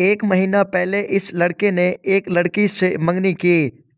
एक महीना पहले इस लड़के ने एक लड़की से मंगनी की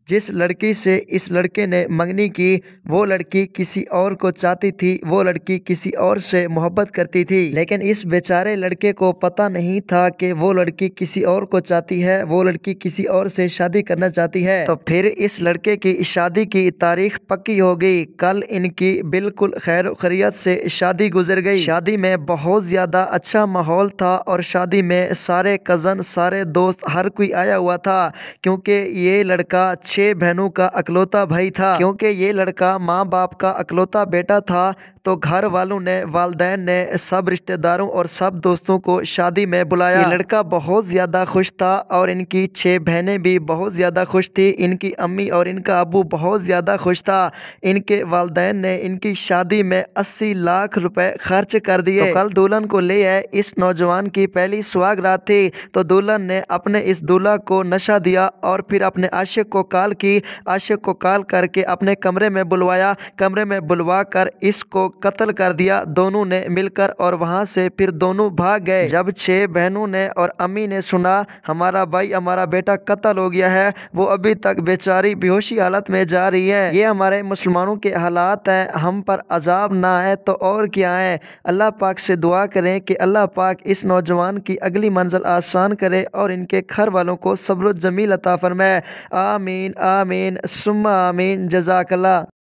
जिस लड़की से इस लड़के ने मंगनी की वो लड़की किसी और को चाहती थी वो लड़की किसी और से मोहब्बत करती थी लेकिन इस बेचारे लड़के को पता नहीं था कि वो लड़की किसी और को चाहती है वो लड़की किसी और से शादी करना चाहती है तो फिर इस लड़के की शादी की तारीख पक्की हो गई कल इनकी बिल्कुल खैर खरीत से शादी गुजर गई शादी में बहुत ज़्यादा अच्छा माहौल था और शादी में सारे कज़न सारे दोस्त हर कोई आया हुआ था क्योंकि ये लड़का छह बहनों का अकलौता भाई था क्योंकि ये लड़का माँ बाप का अकलौता बेटा था तो घर वालों ने वालदेन ने सब रिश्तेदारों और सब दोस्तों को शादी में बुलाया लड़का बहुत ज़्यादा खुश था और इनकी छः बहनें भी बहुत ज़्यादा खुश थी इनकी अम्मी और इनका अबू बहुत ज़्यादा खुश था इनके वालदेन ने इनकी शादी में अस्सी लाख रुपए खर्च कर दिए तो कल दुल्हन को ले आए इस नौजवान की पहली सुहाग रात थी तो दुल्हन ने अपने इस दूल्हा को नशा दिया और फिर अपने आशिक को कॉल की आशिक को कॉल करके अपने कमरे में बुलवाया कमरे में बुलवा कर इसको कत्ल कर दिया दोनों ने मिलकर और वहाँ से फिर दोनों भाग गए जब छः बहनों ने और अम्मी ने सुना हमारा भाई हमारा बेटा कत्ल हो गया है वो अभी तक बेचारी बेहोशी हालत में जा रही है ये हमारे मुसलमानों के हालात हैं हम पर अजाब ना आए तो और क्या है अल्लाह पाक से दुआ करें कि अल्लाह पाक इस नौजवान की अगली मंजिल आसान करे और इनके घर वालों को सब्र जमील अता फरमाए आमीन आमीन सुम आमीन जजाकला